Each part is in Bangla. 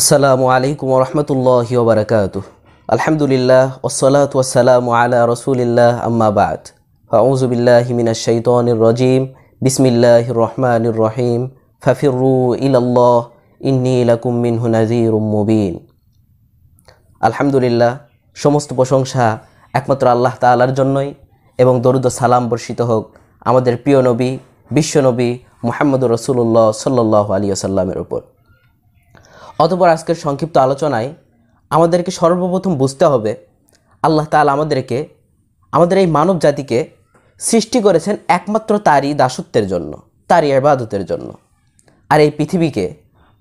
আসসালামু আলাইকুম রহমতুল্লাহ বারকাত আলহামদুলিল্লাহ ওসলাত ওসালাম আলা রসুলিল্লাহ আম্মাবাদ ফাউজুবিল্লাহ হিমিনা শৈতনির রজিম বিসমিল্লাহ রহমানুর রহিম ফাফিরু ইল্লাহ ইন্নি ইলাকুম মিনহু নাজির মুবিন আলহামদুলিল্লাহ সমস্ত প্রশংসা একমাত্র আল্লাহ তালার জন্যই এবং দরুদ সালাম বর্ষিত হোক আমাদের প্রিয় নবী বিশ্বনবী মোহাম্মদ রসুল্লাহ সাল্লাহ আলিয়া সাল্লামের উপর অতপর আজকের সংক্ষিপ্ত আলোচনায় আমাদেরকে সর্বপ্রথম বুঝতে হবে আল্লাহ তাল আমাদেরকে আমাদের এই মানব জাতিকে সৃষ্টি করেছেন একমাত্র তারই দাসত্বের জন্য তারই আবাদতের জন্য আর এই পৃথিবীকে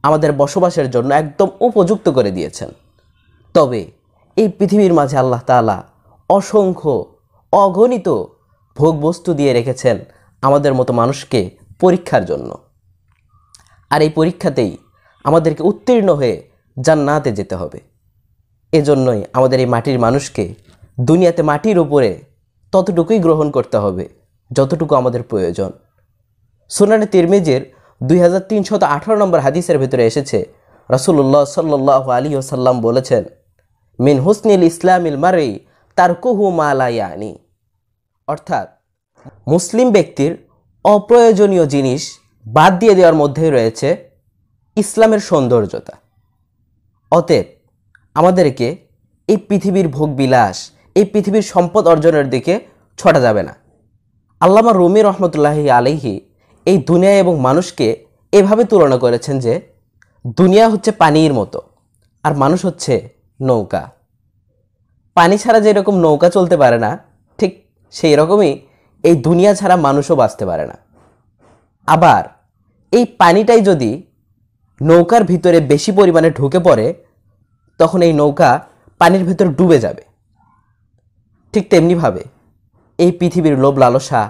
আমাদের বসবাসের জন্য একদম উপযুক্ত করে দিয়েছেন তবে এই পৃথিবীর মাঝে আল্লাহ তালা অসংখ্য অগণিত ভোগবস্তু দিয়ে রেখেছেন আমাদের মতো মানুষকে পরীক্ষার জন্য আর এই পরীক্ষাতেই আমাদেরকে উত্তীর্ণ হয়ে জান্নাতে যেতে হবে এজন্যই আমাদের এই মাটির মানুষকে দুনিয়াতে মাটির উপরে ততটুকুই গ্রহণ করতে হবে যতটুকু আমাদের প্রয়োজন সুনানে তিরমিজের দুই হাজার তিনশত আঠারো নম্বর হাদিসের ভিতরে এসেছে রসুল্লাহ সাল্লাহ আলী ওসাল্লাম বলেছেন মিন হুসনিল ইসলামিল মারেই তার কুহু মালায়ানি অর্থাৎ মুসলিম ব্যক্তির অপ্রয়োজনীয় জিনিস বাদ দিয়ে দেওয়ার মধ্যেই রয়েছে ইসলামের সৌন্দর্যতা অতএব আমাদেরকে এই পৃথিবীর ভোগ বিলাস এই পৃথিবীর সম্পদ অর্জনের দিকে ছটা যাবে না আল্লামা রুমি রহমতুল্লাহি আলহি এই দুনিয়া এবং মানুষকে এভাবে তুলনা করেছেন যে দুনিয়া হচ্ছে পানির মতো আর মানুষ হচ্ছে নৌকা পানি ছাড়া যেরকম নৌকা চলতে পারে না ঠিক সেই রকমই এই দুনিয়া ছাড়া মানুষও বাঁচতে পারে না আবার এই পানিটাই যদি নৌকার ভিতরে বেশি পরিমাণে ঢুকে পড়ে তখন এই নৌকা পানির ভেতর ডুবে যাবে ঠিক তেমনিভাবে এই পৃথিবীর লোভ লালসা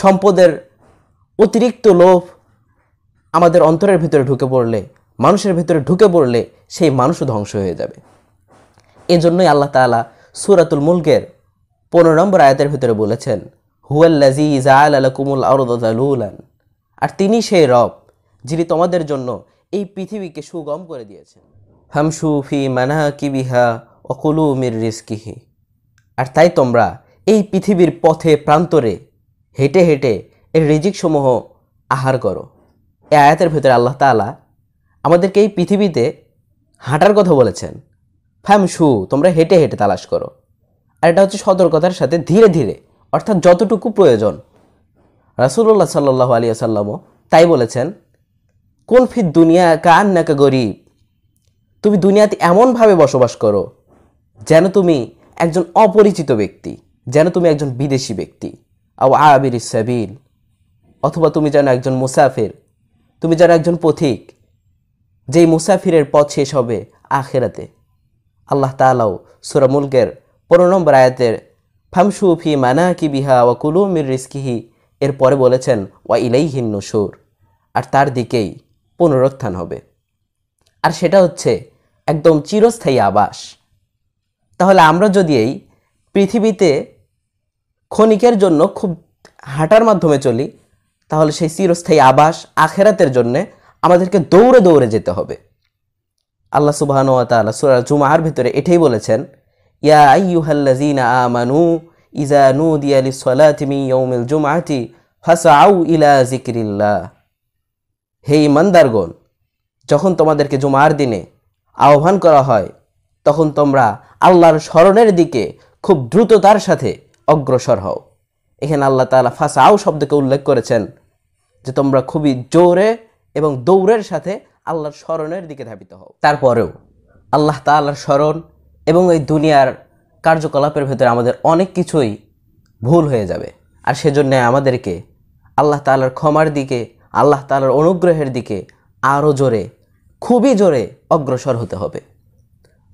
সম্পদের অতিরিক্ত লোভ আমাদের অন্তরের ভেতরে ঢুকে পড়লে মানুষের ভেতরে ঢুকে পড়লে সেই মানুষও ধ্বংস হয়ে যাবে এজন্যই আল্লাহ তালা সুরাতুল মুলকের পনেরো নম্বর আয়াতের ভেতরে বলেছেন হুয়াল্লাজি ইজা আল আলা কুমুল আর তিনি সেই রব যিনি তোমাদের জন্য এই পৃথিবীকে সুগম করে দিয়েছেন হামসু ফি মানা কিবিহা অকুলু মির রিস্কিহি আর তাই তোমরা এই পৃথিবীর পথে প্রান্তরে হেঁটে হেঁটে এর রিজিকসমূহ আহার করো এ আয়াতের ভেতরে আল্লাহ তালা আমাদেরকে এই পৃথিবীতে হাঁটার কথা বলেছেন ফ্যাম শু তোমরা হেঁটে হেঁটে তালাশ করো আর এটা হচ্ছে সতর্কতার সাথে ধীরে ধীরে অর্থাৎ যতটুকু প্রয়োজন রাসুল্লাহ সাল্লাহ আলিয়া সাল্লামও তাই বলেছেন কোনফির দুনিয়া কান নাকা গরিব তুমি দুনিয়াতে এমনভাবে বসবাস করো যেন তুমি একজন অপরিচিত ব্যক্তি যেন তুমি একজন বিদেশি ব্যক্তি আও আবির সাবিল অথবা তুমি যেন একজন মুসাফির তুমি যেন একজন পথিক যেই মুসাফিরের পথ শেষ হবে আখেরাতে আল্লাহ তালাও সুরামুলকের পনেরো নম্বর আয়াতের ফামসুফি কি বিহা ওয়া কুলুমির রিস্কিহি এরপরে বলেছেন ওয়া ইলাইহিন নসুর আর তার দিকেই পুনরুত্থান হবে আর সেটা হচ্ছে একদম চিরস্থায়ী আবাস তাহলে আমরা যদি এই পৃথিবীতে ক্ষণিকের জন্য খুব হাঁটার মাধ্যমে চলি তাহলে সেই চিরস্থায়ী আবাস আখেরাতের জন্যে আমাদেরকে দৌড়ে দৌড়ে যেতে হবে আল্লাহ সুবাহন তাল্লা সুরা জুমার ভিতরে এটাই বলেছেন ইয়া আইয়ুহাল্লাজিনা আমানু ইজা নু দিয়ালি সলাতিমি ইয়ৌমিল জুমাতি আউ ইলা জিকিরিল্লাহ হে ইমানদারগণ যখন তোমাদেরকে জুমার দিনে আহ্বান করা হয় তখন তোমরা আল্লাহর স্মরণের দিকে খুব দ্রুততার সাথে অগ্রসর হও এখানে আল্লাহ তালা আও শব্দকে উল্লেখ করেছেন যে তোমরা খুবই জোরে এবং দৌড়ের সাথে আল্লাহর স্মরণের দিকে ধাবিত হও তারপরেও আল্লাহ তাল্লাহর স্মরণ এবং এই দুনিয়ার কার্যকলাপের ভেতরে আমাদের অনেক কিছুই ভুল হয়ে যাবে আর সেজন্য আমাদেরকে আল্লাহ তাল্লাহর ক্ষমার দিকে আল্লাহ তালার অনুগ্রহের দিকে আরও জোরে খুবই জোরে অগ্রসর হতে হবে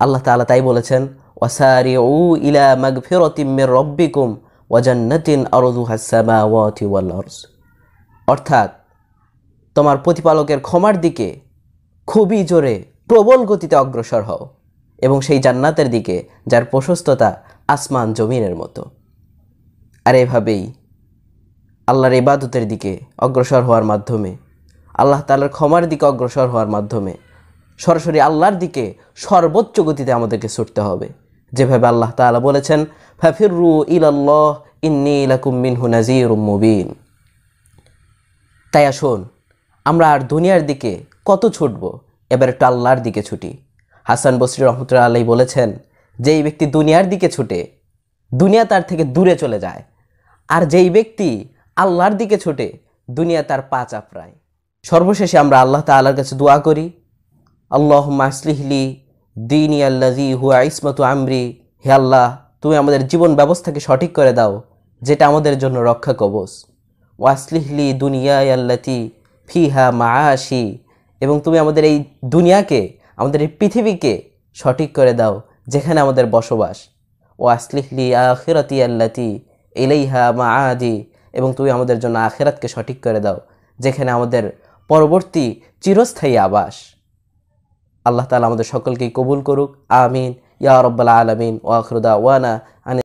আল্লাহ তালা তাই বলেছেন ওয়াসারি উ ইলা মগফিরতিমের রব্বিকুম ওয়াজান্নতিন আরজু হাসামা ওয়াথি ওয়ালর্স অর্থাৎ তোমার প্রতিপালকের ক্ষমার দিকে খুবই জোরে প্রবল গতিতে অগ্রসর হও এবং সেই জান্নাতের দিকে যার প্রশস্ততা আসমান জমিনের মতো আর এভাবেই আল্লাহর ইবাদতের দিকে অগ্রসর হওয়ার মাধ্যমে আল্লাহ তালার ক্ষমার দিকে অগ্রসর হওয়ার মাধ্যমে সরাসরি আল্লাহর দিকে সর্বোচ্চ গতিতে আমাদেরকে ছুটতে হবে যেভাবে আল্লাহ তালা বলেছেন ফাফিরু ইল আল্লাহ ইন্নি হু নাজির মুবিন তাই আসুন আমরা আর দুনিয়ার দিকে কত ছুটব এবার একটু আল্লাহর দিকে ছুটি হাসান বসরি রহমতুল্লা আলাই বলেছেন যেই ব্যক্তি দুনিয়ার দিকে ছুটে দুনিয়া তার থেকে দূরে চলে যায় আর যেই ব্যক্তি আল্লাহর দিকে ছুটে দুনিয়া তার পা চাপড়ায় সর্বশেষে আমরা আল্লাহ তাল্লাহর কাছে দোয়া করি আল্লাহ মাসলিহলি দিন ইয়াল্লাজি হুয়া ইসমতু আমরি হে আল্লাহ তুমি আমাদের জীবন ব্যবস্থাকে সঠিক করে দাও যেটা আমাদের জন্য রক্ষা কবচ ওয়াসলিহলি দুনিয়া ইয়াল্লাতি ফিহা মাআশি এবং তুমি আমাদের এই দুনিয়াকে আমাদের এই পৃথিবীকে সঠিক করে দাও যেখানে আমাদের বসবাস আসলিহলি আখিরতি আল্লাতি মা আদি এবং তুমি আমাদের জন্য আখেরাতকে সঠিক করে দাও যেখানে আমাদের পরবর্তী চিরস্থায়ী আবাস আল্লাহ তালা আমাদের সকলকেই কবুল করুক আমিন ইয়া রব্বাল আলমিন ওয়াখরুদা ওয়ানা আনি